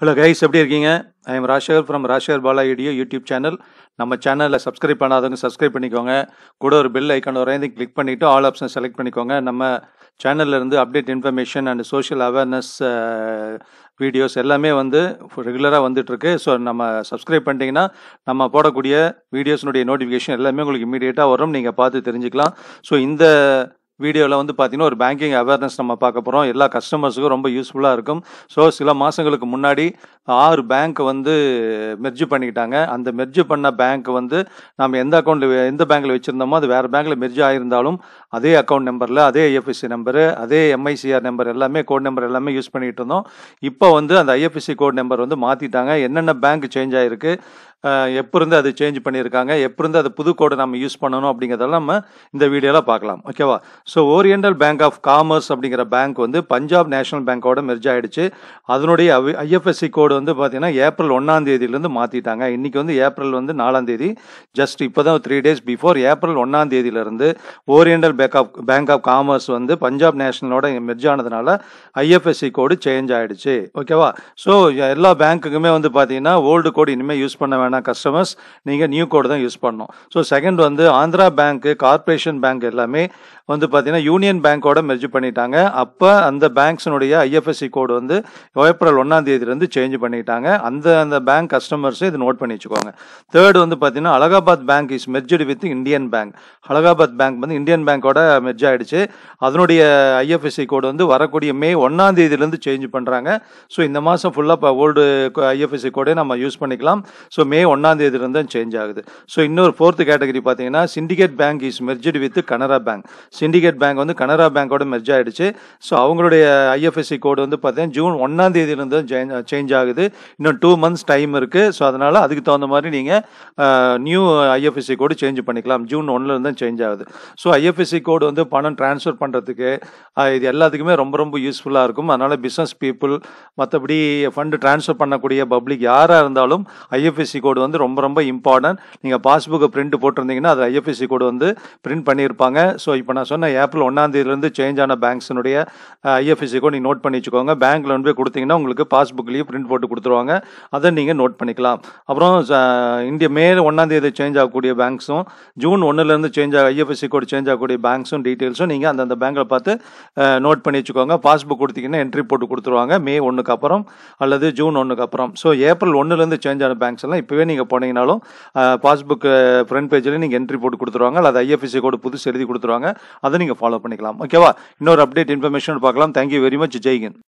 hello guys எப்படி இருக்கீங்க I am ராஷர் ஃப்ரம் ராஷர் பாலா இடியோ யூடியூப் சேனல் நம்ம சேனலில் சப்ஸ்கிரைப் பண்ணாதவங்க சப்ஸ்கிரைப் பண்ணிக்கோங்க கூட ஒரு பெல் ஐக்கான் வரையும் கிளிக் பண்ணிவிட்டு ஆல் ஆப்ஷன் செலக்ட் பண்ணிக்கோங்க நம்ம சேனல்லேருந்து update information and social awareness videos எல்லாமே வந்து ரெகுலராக வந்துட்டுருக்கு ஸோ நம்ம சப்ஸ்கிரைப் பண்ணிட்டீங்கன்னா நம்ம போடக்கூடிய வீடியோஸினுடைய நோட்டிஃபிகேஷன் எல்லாமே உங்களுக்கு இமீடியேட்டாக வரும் நீங்கள் பார்த்து தெரிஞ்சுக்கலாம் ஸோ இந்த வீடியோவில் வந்து பார்த்தீங்கன்னா ஒரு பேங்கிங் அவேர்னஸ் நம்ம பார்க்க போகிறோம் எல்லா கஸ்டமர்ஸுக்கும் ரொம்ப யூஸ்ஃபுல்லாக இருக்கும் ஸோ சில மாதங்களுக்கு முன்னாடி ஆறு பேங்க் வந்து மெர்ஜ் பண்ணிக்கிட்டாங்க அந்த மெர்ஜ் பண்ண பேங்க் வந்து நம்ம எந்த அக்கௌண்ட்டில் எந்த பேங்க்கில் வச்சுருந்தோமோ அது வேறு பேங்கில் மெர்ஜ் ஆகியிருந்தாலும் அதே அக்கௌண்ட் நம்பரில் அதே ஐஎஃப்எஸ்சி நம்பரு அதே எம்ஐசிஆர் நம்பர் எல்லாமே கோட் நம்பர் எல்லாமே யூஸ் பண்ணிகிட்டு இருந்தோம் இப்போ வந்து அந்த ஐஎஃப்எஸ்சி கோட் நம்பர் வந்து மாற்றிட்டாங்க என்னென்ன பேங்க் சேஞ்ச் ஆகிருக்கு எப்போ இருந்து அது சேஞ்ச் பண்ணியிருக்காங்க எப்போ இருந்து அது புது கோடை நம்ம யூஸ் பண்ணணும் அப்படிங்கிறதெல்லாம் நம்ம இந்த வீடியோவில் பார்க்கலாம் ஓகேவா so Oriental Bank of Commerce அப்படிங்கிற பேங்க் வந்து பஞ்சாப் நேஷனல் பேங்க்கோட மெர்ஜ் ஆகிடுச்சு அதனுடைய ஐஎஃப்எஸ்சி கோடு வந்து பார்த்தீங்கன்னா ஏப்ரல் ஒன்றாம் தேதியிலேருந்து மாற்றிட்டாங்க இன்றைக்கி வந்து ஏப்ரல் வந்து நாலாம் தேதி ஜஸ்ட் இப்போ தான் த்ரீ டேஸ் பிஃபோர் ஏப்ரல் ஒன்றாம் தேதியிலேருந்து Oriental Bank of Bank of Commerce வந்து பஞ்சாப் நேஷனலோட மெர்ஜ் ஆனதுனால ஐஎஃப்எஸ்சி கோடு சேஞ்ச் ஆகிடுச்சு ஓகேவா ஸோ எல்லா பேங்க்குக்குமே வந்து பார்த்தீங்கன்னா ஓல்டு கோடு இனிமேல் யூஸ் பண்ண வேணாம் கஸ்டமர்ஸ் நீங்கள் நியூ கோடு தான் யூஸ் பண்ணணும் ஸோ செகண்ட் வந்து ஆந்திரா பேங்க்கு கார்பரேஷன் பேங்க் எல்லாமே வந்து பார்த்தீங்கன்னா யூனியன் பேங்க்கோட மெர்ஜ் பண்ணிட்டாங்க அப்போ அந்த பேங்க்ஸினுடைய ஐஎஃப்எஸ்சி கோடு வந்து ஏப்ரல் ஒன்றாம் தேதியிலேருந்து சேஞ்ச் பண்ணிட்டாங்க அந்த அந்த பேங்க் கஸ்டமர்ஸ் இது நோட் பண்ணி வச்சுக்கோங்க தேர்டு வந்து பார்த்தீங்கன்னா Allahabad bank is merged with Indian bank Allahabad bank வந்து இந்தியன் பேங்க்கோட மெர்ஜ் ஆகிடுச்சு அதனுடைய ஐஎஃப்எஸ்சி கோடு வந்து வரக்கூடிய மே ஒன்றாம் தேதியிலேருந்து சேஞ்ச் பண்ணுறாங்க ஸோ இந்த மாதம் ஃபுல்லாக இப்போ ஓல்டு ஐஎஃப்எஸ்சி கோடே நம்ம யூஸ் பண்ணிக்கலாம் ஸோ மே ஒன்றாம் தேதியிலேருந்து சேஞ்ச் ஆகுது ஸோ இன்னொரு ஃபோர்த்து கேட்டகரி பார்த்தீங்கன்னா Syndicate bank is merged with Canara bank Syndicate Syndicate bank வந்து கனரா பேங்கோட மெர்ஜ் ஆயிடுச்சு ஸோ அவங்களுடைய ஐஎஃப்எஸ்சி கோடு வந்து பார்த்தீங்கன்னா ஜூன் ஒன்றாம் தேதியிலிருந்து சேஞ்ச் ஆகுது இன்னும் டூ மந்த்ஸ் டைம் இருக்குது ஸோ அதனால் அதுக்கு தகுந்த மாதிரி நீங்கள் நியூ ஐஎஃப்எஸ்சி கோடு சேஞ்ச் பண்ணிக்கலாம் ஜூன் ஒன்லேருந்து தான் சேஞ்ச் ஆகுது ஸோ ஐஎஃப்எஸ்சி கோடு வந்து பணம் டிரான்ஸ்ஃபர் பண்ணுறதுக்கு இது எல்லாத்துக்குமே ரொம்ப ரொம்ப யூஸ்ஃபுல்லாக இருக்கும் அதனால் பிஸ்னஸ் பீப்புள் மற்றபடி ஃபண்டு டிரான்ஸ்ஃபர் பண்ணக்கூடிய பப்ளிக் யாராக இருந்தாலும் ஐஎஃப்எஸ்சி கோடு வந்து ரொம்ப ரொம்ப இம்பார்ட்டன்ட் நீங்கள் பாஸ்புக்கை பிரிண்ட் போட்டிருந்தீங்கன்னா அது ஐஎஃப்எஸ்சி கோடு வந்து பிரிண்ட் பண்ணியிருப்பாங்க ஸோ இப்போ நான் சொன்ன பார்த்தீங்கன்னா ஏப்ரல் ஒன்றாந்தேதியிலேருந்து சேஞ்ச் ஆன பேங்க்ஸினுடைய ஐஎஃப்எஸ்சி கோட் நீங்கள் நோட் பண்ணி வச்சுக்கோங்க பேங்க்கில் வந்து போய் கொடுத்தீங்கன்னா உங்களுக்கு பாஸ்புக்லேயும் பிரிண்ட் போட்டு கொடுத்துருவாங்க அதை நீங்கள் நோட் பண்ணிக்கலாம் அப்புறம் இந்திய மே ஒன்றாந்தேதி சேஞ்ச் ஆகக்கூடிய பேங்க்ஸும் ஜூன் ஒன்றுலேருந்து சேஞ்ச் ஆக ஐஎஃப்எஸ்சி கோட் சேஞ்ச் ஆகக்கூடிய பேங்க்ஸும் டீட்டெயில்ஸும் நீங்கள் அந்தந்த பேங்க்கில் பார்த்து நோட் பண்ணி வச்சுக்கோங்க பாஸ்புக் கொடுத்தீங்கன்னா என்ட்ரி போட்டு கொடுத்துருவாங்க மே ஒன்றுக்கு அப்புறம் அல்லது ஜூன் ஒன்றுக்கு அப்புறம் ஸோ ஏப்ரல் ஒன்றுலேருந்து சேஞ்ச் ஆன பேங்க்ஸ் எல்லாம் இப்போவே நீங்கள் போனீங்கனாலும் பாஸ்புக் ஃப்ரண்ட் பேஜில் நீங்கள் என்ட்ரி போட்டு கொடுத்துருவாங்க அல்லது ஐஎஃப்எஸ்சி கோடு புதுசு எழுதி கொடுத்துருவாங்க அதை நீங்கள் ஃபாலோ பண்ணிக்கலாம் ஓகேவா இன்னொரு அப்டேட் இன்ஃபர்மேஷன் பார்க்கலாம் தேங்க்யூ வெரி மச் ஜெய்ஹிந்த்